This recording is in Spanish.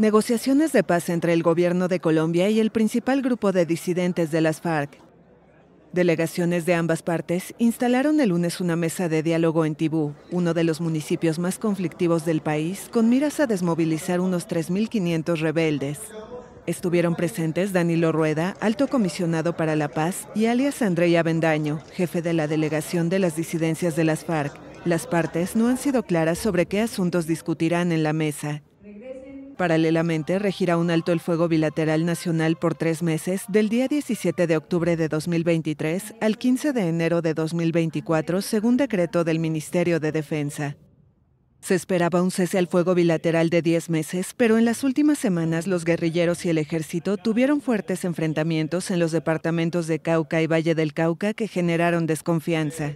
Negociaciones de paz entre el gobierno de Colombia y el principal grupo de disidentes de las FARC. Delegaciones de ambas partes instalaron el lunes una mesa de diálogo en Tibú, uno de los municipios más conflictivos del país, con miras a desmovilizar unos 3.500 rebeldes. Estuvieron presentes Danilo Rueda, alto comisionado para la paz, y alias Andrea Avendaño, jefe de la delegación de las disidencias de las FARC. Las partes no han sido claras sobre qué asuntos discutirán en la mesa, Paralelamente, regirá un alto el fuego bilateral nacional por tres meses, del día 17 de octubre de 2023 al 15 de enero de 2024, según decreto del Ministerio de Defensa. Se esperaba un cese al fuego bilateral de 10 meses, pero en las últimas semanas los guerrilleros y el ejército tuvieron fuertes enfrentamientos en los departamentos de Cauca y Valle del Cauca que generaron desconfianza.